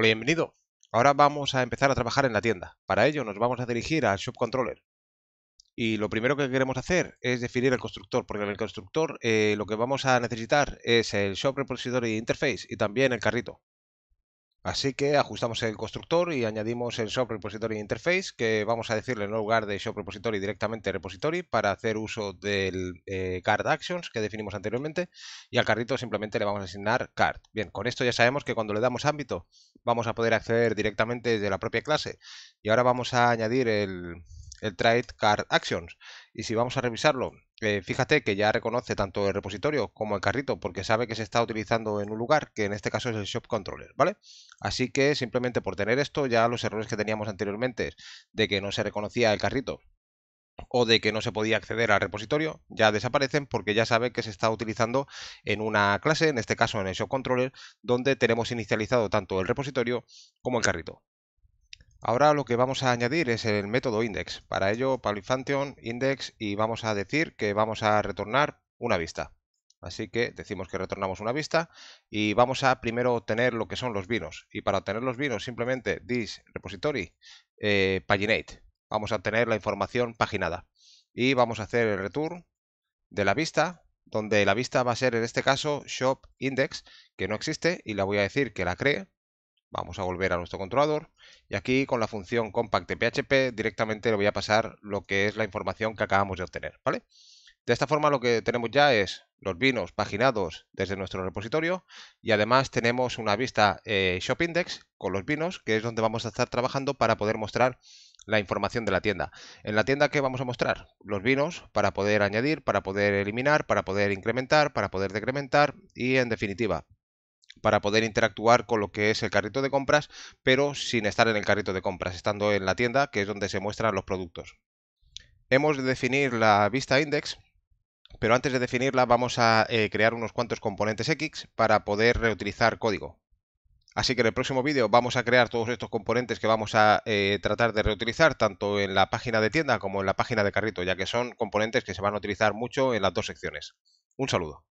Hola bienvenido. Ahora vamos a empezar a trabajar en la tienda. Para ello nos vamos a dirigir al Shop Controller. Y lo primero que queremos hacer es definir el constructor, porque en el constructor eh, lo que vamos a necesitar es el Shop Repository Interface y también el carrito. Así que ajustamos el constructor y añadimos el Shop Repository Interface, que vamos a decirle en lugar de Shop Repository directamente Repository para hacer uso del Card eh, Actions que definimos anteriormente y al carrito simplemente le vamos a asignar Card. Bien, con esto ya sabemos que cuando le damos ámbito vamos a poder acceder directamente desde la propia clase y ahora vamos a añadir el, el Trade Card Actions y si vamos a revisarlo eh, fíjate que ya reconoce tanto el repositorio como el carrito porque sabe que se está utilizando en un lugar, que en este caso es el Shop Controller, ¿vale? Así que simplemente por tener esto, ya los errores que teníamos anteriormente de que no se reconocía el carrito o de que no se podía acceder al repositorio, ya desaparecen porque ya sabe que se está utilizando en una clase, en este caso en el Shop Controller, donde tenemos inicializado tanto el repositorio como el carrito. Ahora lo que vamos a añadir es el método index. Para ello, palifantion index y vamos a decir que vamos a retornar una vista. Así que decimos que retornamos una vista y vamos a primero obtener lo que son los vinos. Y para obtener los vinos simplemente this repository eh, paginate. Vamos a obtener la información paginada. Y vamos a hacer el return de la vista, donde la vista va a ser en este caso shop index, que no existe, y la voy a decir que la cree Vamos a volver a nuestro controlador y aquí con la función compact de PHP directamente le voy a pasar lo que es la información que acabamos de obtener, ¿vale? De esta forma lo que tenemos ya es los vinos paginados desde nuestro repositorio y además tenemos una vista eh, Shop Index con los vinos, que es donde vamos a estar trabajando para poder mostrar la información de la tienda. En la tienda que vamos a mostrar los vinos para poder añadir, para poder eliminar, para poder incrementar, para poder decrementar y en definitiva para poder interactuar con lo que es el carrito de compras, pero sin estar en el carrito de compras, estando en la tienda, que es donde se muestran los productos. Hemos de definir la vista index, pero antes de definirla vamos a eh, crear unos cuantos componentes X para poder reutilizar código. Así que en el próximo vídeo vamos a crear todos estos componentes que vamos a eh, tratar de reutilizar tanto en la página de tienda como en la página de carrito, ya que son componentes que se van a utilizar mucho en las dos secciones. Un saludo.